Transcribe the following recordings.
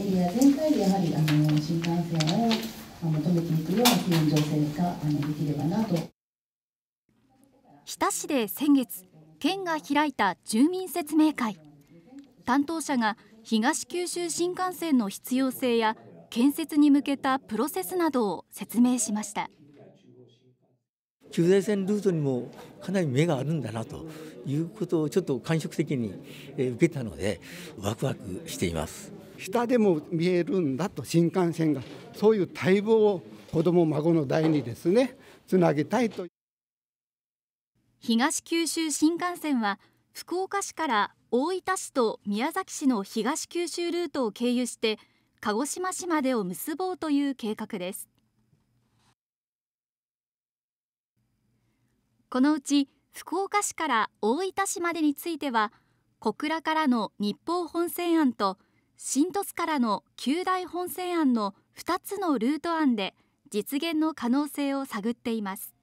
エリア全体でやはりあの新幹線を求めていくような機運醸成があのできればなと。日田市で先月、県が開いた住民説明会。担当者が東九州新幹線の必要性や建設に向けたプロセスなどを説明しました。旧大線ルートにもかなり目があるんだなということをちょっと感触的に受けたのでワクワクしています下でも見えるんだと新幹線がそういう待望を子ども孫の代にですねつなげたいと東九州新幹線は福岡市から大分市と宮崎市の東九州ルートを経由して鹿児島市までを結ぼうという計画ですこのうち福岡市から大分市までについては小倉からの日報本線案と新都市からの九大本線案の2つのルート案で実現の可能性を探っています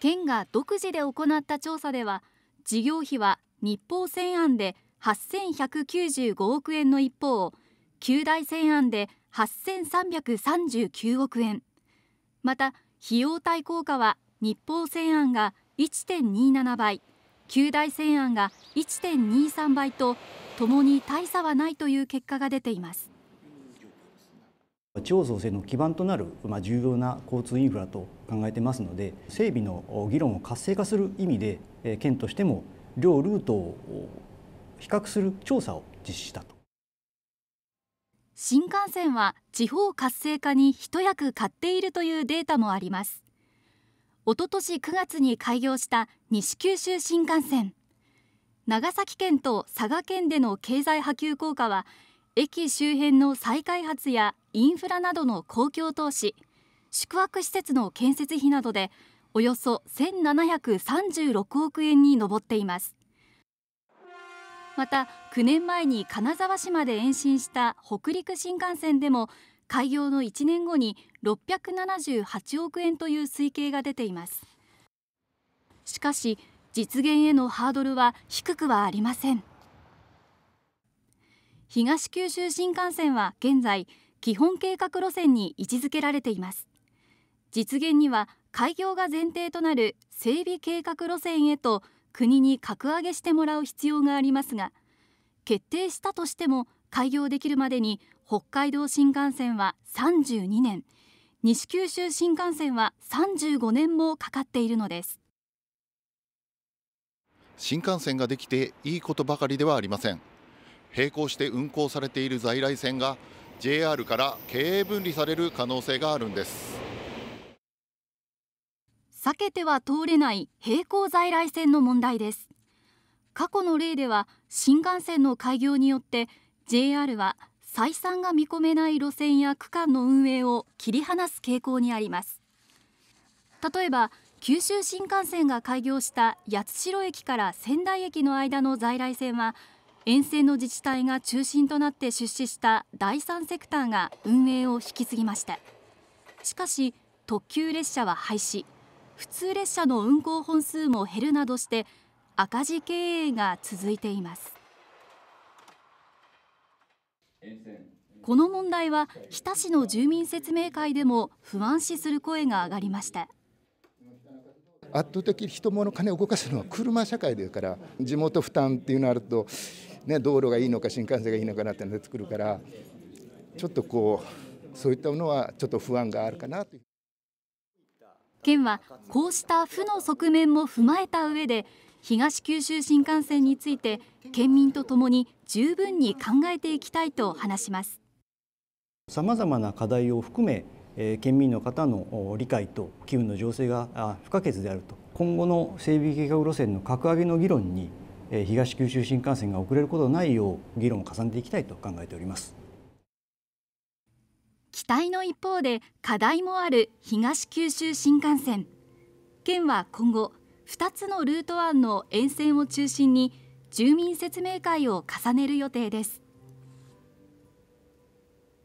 県が独自で行った調査では事業費は日報線案で8195億円の一方九大線案で8339億円また費用対効果は日報製案が1.27倍九大製案が1.23倍とともに大差はないという結果が出ています地方創生の基盤となる重要な交通インフラと考えてますので整備の議論を活性化する意味で県としても両ルートを比較する調査を実施したと。新幹線は地方活性化に一役買っているというデータもあります一昨年9月に開業した西九州新幹線長崎県と佐賀県での経済波及効果は駅周辺の再開発やインフラなどの公共投資宿泊施設の建設費などでおよそ1736億円に上っていますまた9年前に金沢市まで延伸した北陸新幹線でも開業の1年後に678億円という推計が出ていますしかし実現へのハードルは低くはありません東九州新幹線は現在基本計画路線に位置づけられています実現には開業が前提となる整備計画路線へと国に格上げしてもらう必要がありますが決定したとしても開業できるまでに北海道新幹線は32年西九州新幹線は35年もかかっているのです新幹線ができていいことばかりではありません並行して運行されている在来線が JR から経営分離される可能性があるんです避けては通れない並行在来線の問題です過去の例では新幹線の開業によって JR は採算が見込めない路線や区間の運営を切り離す傾向にあります例えば九州新幹線が開業した八代駅から仙台駅の間の在来線は沿線の自治体が中心となって出資した第三セクターが運営を引き継ぎましたしかし特急列車は廃止普通列車の運行本数も減るなどして赤字経営が続いていますこの問題は日田市の住民説明会でも不安視する声が上がりました圧倒的人物金を動かすのは車社会だから地元負担っていうのあると、ね、道路がいいのか新幹線がいいのかなって出てくるからちょっとこうそういったものはちょっと不安があるかなという。県はこうした負の側面も踏まえた上で東九州新幹線について県民とともに十分に考えていきたいと話しますさまざまな課題を含め県民の方の理解と機運の醸成が不可欠であると今後の整備計画路線の格上げの議論に東九州新幹線が遅れることのないよう議論を重ねていきたいと考えております。期待の一方で課題もある東九州新幹線県は今後2つのルート案の沿線を中心に住民説明会を重ねる予定です